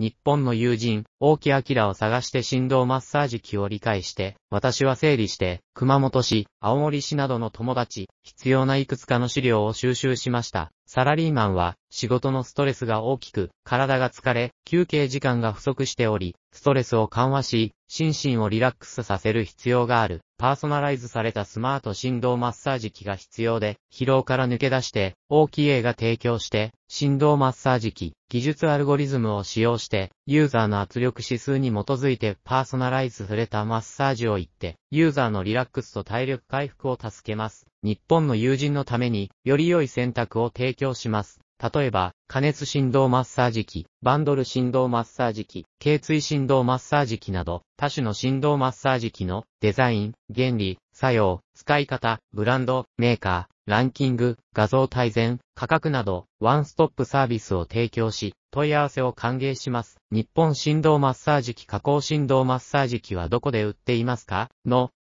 日本の友人、大木明を探して振動マッサージ機を理解して、私は整理して、熊本市、青森市などの友達、必要ないくつかの資料を収集しました。サラリーマンは、仕事のストレスが大きく、体が疲れ、休憩時間が不足しており、ストレスを緩和し、心身をリラックスさせる必要がある。パーソナライズされたスマート振動マッサージ機が必要で、疲労から抜け出して、OKA が提供して、振動マッサージ機、技術アルゴリズムを使用して、ユーザーの圧力指数に基づいてパーソナライズされたマッサージを行って、ユーザーのリラックスと体力回復を助けます。日本の友人のために、より良い選択を提供供します。例えば、加熱振動マッサージ機、バンドル振動マッサージ機、頸椎振動マッサージ機など、多種の振動マッサージ機のデザイン、原理、作用、使い方、ブランド、メーカー、ランキング、画像改善、価格など、ワンストップサービスを提供し、問い合わせを歓迎します。日本振動マッサージ機加工振動マッサージ機はどこで売っていますかの